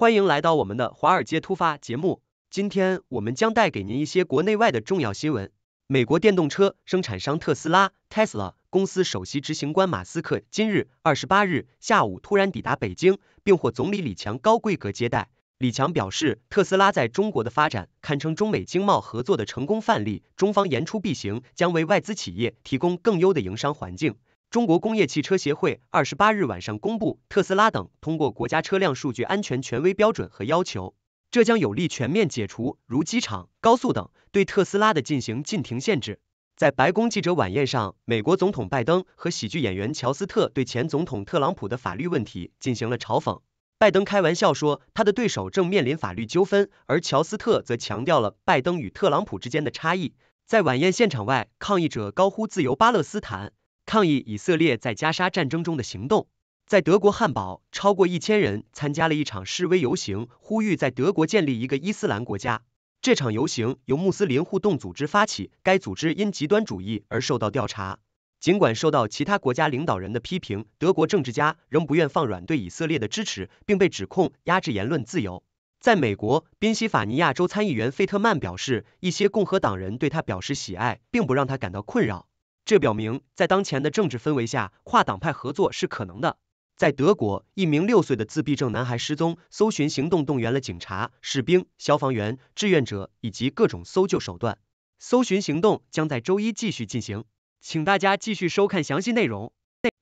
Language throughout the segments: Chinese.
欢迎来到我们的华尔街突发节目，今天我们将带给您一些国内外的重要新闻。美国电动车生产商特斯拉 Tesla 公司首席执行官马斯克今日二十八日下午突然抵达北京，并获总理李强高规格接待。李强表示，特斯拉在中国的发展堪称中美经贸合作的成功范例，中方言出必行，将为外资企业提供更优的营商环境。中国工业汽车协会二十八日晚上公布，特斯拉等通过国家车辆数据安全权威标准和要求，这将有力全面解除如机场、高速等对特斯拉的进行禁停限制。在白宫记者晚宴上，美国总统拜登和喜剧演员乔斯特对前总统特朗普的法律问题进行了嘲讽。拜登开玩笑说，他的对手正面临法律纠纷，而乔斯特则强调了拜登与特朗普之间的差异。在晚宴现场外，抗议者高呼“自由巴勒斯坦”。抗议以色列在加沙战争中的行动，在德国汉堡，超过一千人参加了一场示威游行，呼吁在德国建立一个伊斯兰国家。这场游行由穆斯林互动组织发起，该组织因极端主义而受到调查。尽管受到其他国家领导人的批评，德国政治家仍不愿放软对以色列的支持，并被指控压制言论自由。在美国，宾夕法尼亚州参议员费特曼表示，一些共和党人对他表示喜爱，并不让他感到困扰。这表明，在当前的政治氛围下，跨党派合作是可能的。在德国，一名六岁的自闭症男孩失踪，搜寻行动动员了警察、士兵、消防员、志愿者以及各种搜救手段。搜寻行动将在周一继续进行，请大家继续收看详细内容。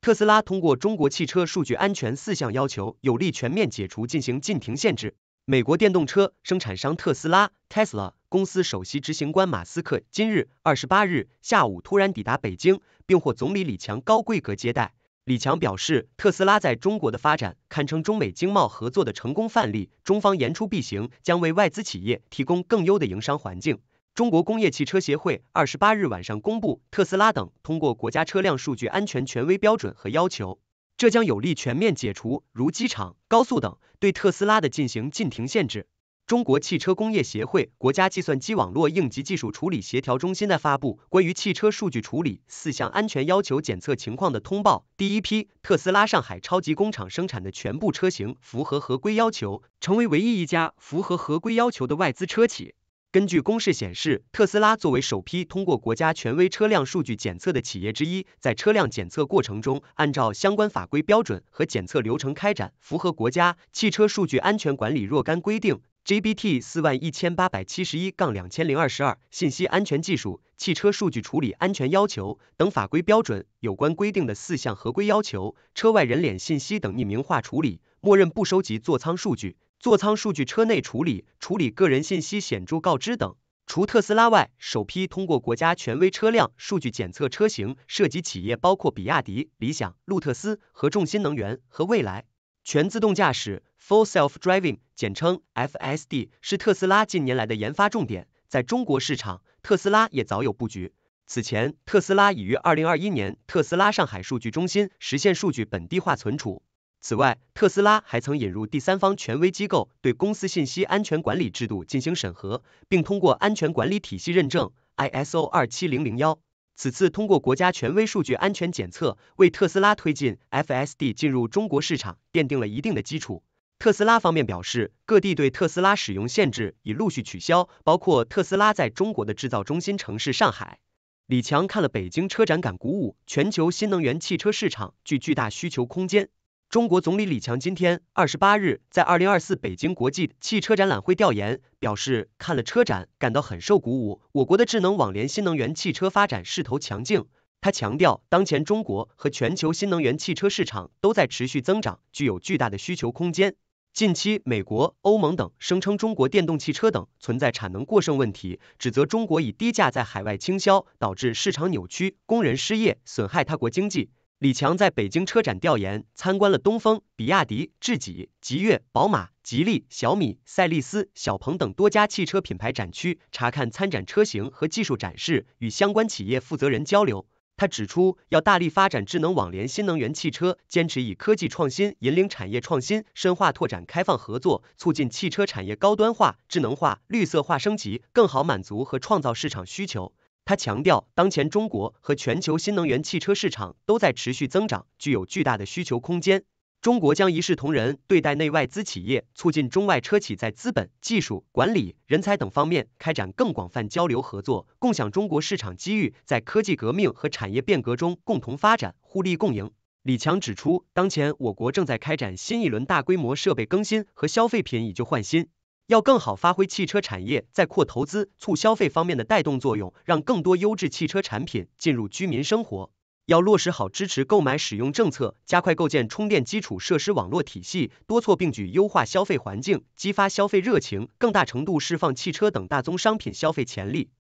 特斯拉通过中国汽车数据安全四项要求，有力全面解除进行禁停限制。美国电动车生产商特斯拉 Tesla。公司首席执行官马斯克今日二十八日下午突然抵达北京，并获总理李强高规格接待。李强表示，特斯拉在中国的发展堪称中美经贸合作的成功范例，中方言出必行，将为外资企业提供更优的营商环境。中国工业汽车协会二十八日晚上公布，特斯拉等通过国家车辆数据安全权威标准和要求，这将有力全面解除如机场、高速等对特斯拉的进行禁停限制。中国汽车工业协会、国家计算机网络应急技术处理协调中心的发布关于汽车数据处理四项安全要求检测情况的通报，第一批特斯拉上海超级工厂生产的全部车型符合合规要求，成为唯一一家符合合规要求的外资车企。根据公示显示，特斯拉作为首批通过国家权威车辆数据检测的企业之一，在车辆检测过程中，按照相关法规标准和检测流程开展，符合国家汽车数据安全管理若干规定。GBT 四万一千八百七十一杠两千零二十二信息安全技术汽车数据处理安全要求等法规标准有关规定的四项合规要求：车外人脸信息等匿名化处理，默认不收集座舱数据，座舱数据车内处理，处理个人信息显著告知等。除特斯拉外，首批通过国家权威车辆数据检测车型涉及企业包括比亚迪、理想、路特斯和众新能源和未来。全自动驾驶。Full self driving，简称 FSD，是特斯拉近年来的研发重点。在中国市场，特斯拉也早有布局。此前，特斯拉已于二零二一年特斯拉上海数据中心实现数据本地化存储。此外，特斯拉还曾引入第三方权威机构对公司信息安全管理制度进行审核，并通过安全管理体系认证 ISO 二七零零幺。此次通过国家权威数据安全检测，为特斯拉推进 FSD 进入中国市场奠定了一定的基础。特斯拉方面表示，各地对特斯拉使用限制已陆续取消，包括特斯拉在中国的制造中心城市上海。李强看了北京车展感鼓舞，全球新能源汽车市场具巨大需求空间。中国总理李强今天二十八日在二零二四北京国际汽车展览会调研，表示看了车展感到很受鼓舞，我国的智能网联新能源汽车发展势头强劲。他强调，当前中国和全球新能源汽车市场都在持续增长，具有巨大的需求空间。近期，美国、欧盟等声称中国电动汽车等存在产能过剩问题，指责中国以低价在海外倾销，导致市场扭曲、工人失业、损害他国经济。李强在北京车展调研，参观了东风、比亚迪、智己、极越、宝马、吉利、小米、赛力斯、小鹏等多家汽车品牌展区，查看参展车型和技术展示，与相关企业负责人交流。他指出，要大力发展智能网联新能源汽车，坚持以科技创新引领产业创新，深化拓展开放合作，促进汽车产业高端化、智能化、绿色化升级，更好满足和创造市场需求。他强调，当前中国和全球新能源汽车市场都在持续增长，具有巨大的需求空间。中国将一视同仁对待内外资企业，促进中外车企在资本、技术、管理、人才等方面开展更广泛交流合作，共享中国市场机遇，在科技革命和产业变革中共同发展，互利共赢。李强指出，当前我国正在开展新一轮大规模设备更新和消费品以旧换新，要更好发挥汽车产业在扩投资、促消费方面的带动作用，让更多优质汽车产品进入居民生活。要落实好支持购买使用政策，加快构建充电基础设施网络体系，多措并举优化消费环境，激发消费热情，更大程度释放汽车等大宗商品消费潜力。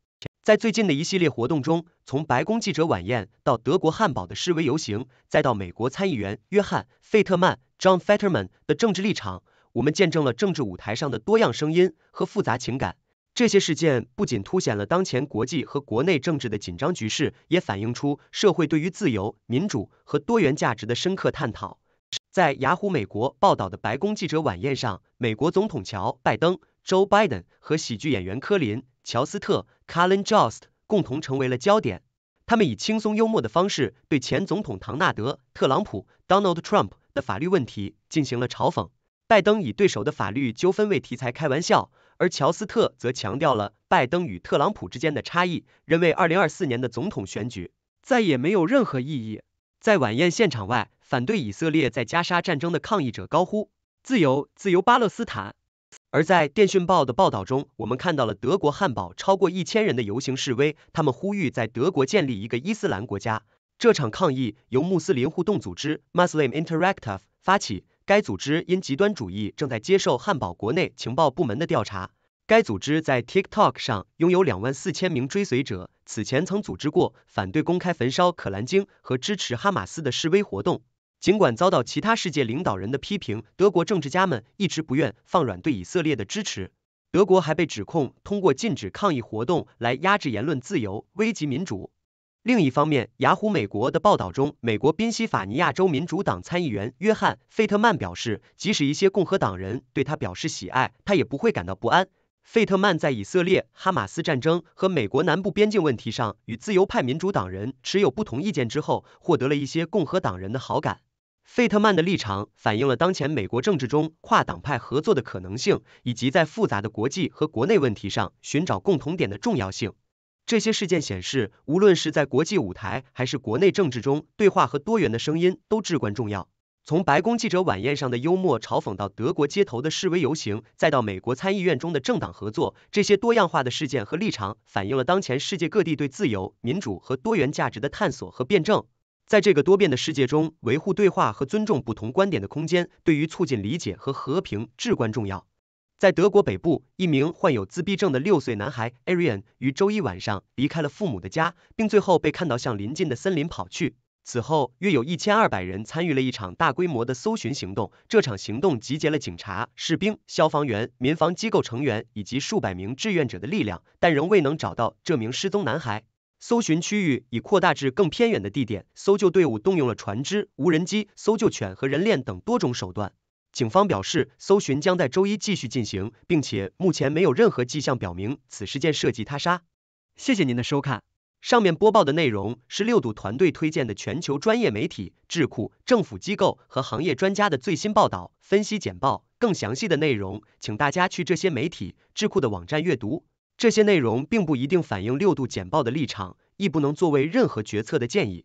在最近的一系列活动中，从白宫记者晚宴到德国汉堡的示威游行，再到美国参议员约翰·费特曼 （John Fetterman） 的政治立场，我们见证了政治舞台上的多样声音和复杂情感。这些事件不仅凸显了当前国际和国内政治的紧张局势，也反映出社会对于自由、民主和多元价值的深刻探讨。在雅虎美国报道的白宫记者晚宴上，美国总统乔·拜登 （Joe Biden） 和喜剧演员科林·乔斯特 （Colin Jost） 共同成为了焦点。他们以轻松幽默的方式对前总统唐纳德·特朗普 （Donald Trump） 的法律问题进行了嘲讽。拜登以对手的法律纠纷为题材开玩笑。而乔斯特则强调了拜登与特朗普之间的差异，认为二零二四年的总统选举再也没有任何意义。在晚宴现场外，反对以色列在加沙战争的抗议者高呼“自由，自由巴勒斯坦”。而在电讯报的报道中，我们看到了德国汉堡超过一千人的游行示威，他们呼吁在德国建立一个伊斯兰国家。这场抗议由穆斯林互动组织 Muslim Interactive 发起。该组织因极端主义正在接受汉堡国内情报部门的调查。该组织在 TikTok 上拥有两万四千名追随者，此前曾组织过反对公开焚烧可兰经和支持哈马斯的示威活动。尽管遭到其他世界领导人的批评，德国政治家们一直不愿放软对以色列的支持。德国还被指控通过禁止抗议活动来压制言论自由，危及民主。另一方面，雅虎美国的报道中，美国宾夕法尼亚州民主党参议员约翰·费特曼表示，即使一些共和党人对他表示喜爱，他也不会感到不安。费特曼在以色列哈马斯战争和美国南部边境问题上与自由派民主党人持有不同意见之后，获得了一些共和党人的好感。费特曼的立场反映了当前美国政治中跨党派合作的可能性，以及在复杂的国际和国内问题上寻找共同点的重要性。这些事件显示，无论是在国际舞台还是国内政治中，对话和多元的声音都至关重要。从白宫记者晚宴上的幽默嘲讽，到德国街头的示威游行，再到美国参议院中的政党合作，这些多样化的事件和立场，反映了当前世界各地对自由、民主和多元价值的探索和辩证。在这个多变的世界中，维护对话和尊重不同观点的空间，对于促进理解和和平至关重要。在德国北部，一名患有自闭症的六岁男孩 a r i a n 于周一晚上离开了父母的家，并最后被看到向邻近的森林跑去。此后，约有一千二百人参与了一场大规模的搜寻行动。这场行动集结了警察、士兵、消防员、民防机构成员以及数百名志愿者的力量，但仍未能找到这名失踪男孩。搜寻区域已扩大至更偏远的地点，搜救队伍动用了船只、无人机、搜救犬和人链等多种手段。警方表示，搜寻将在周一继续进行，并且目前没有任何迹象表明此事件涉及他杀。谢谢您的收看。上面播报的内容是六度团队推荐的全球专业媒体、智库、政府机构和行业专家的最新报道、分析简报。更详细的内容，请大家去这些媒体、智库的网站阅读。这些内容并不一定反映六度简报的立场，亦不能作为任何决策的建议。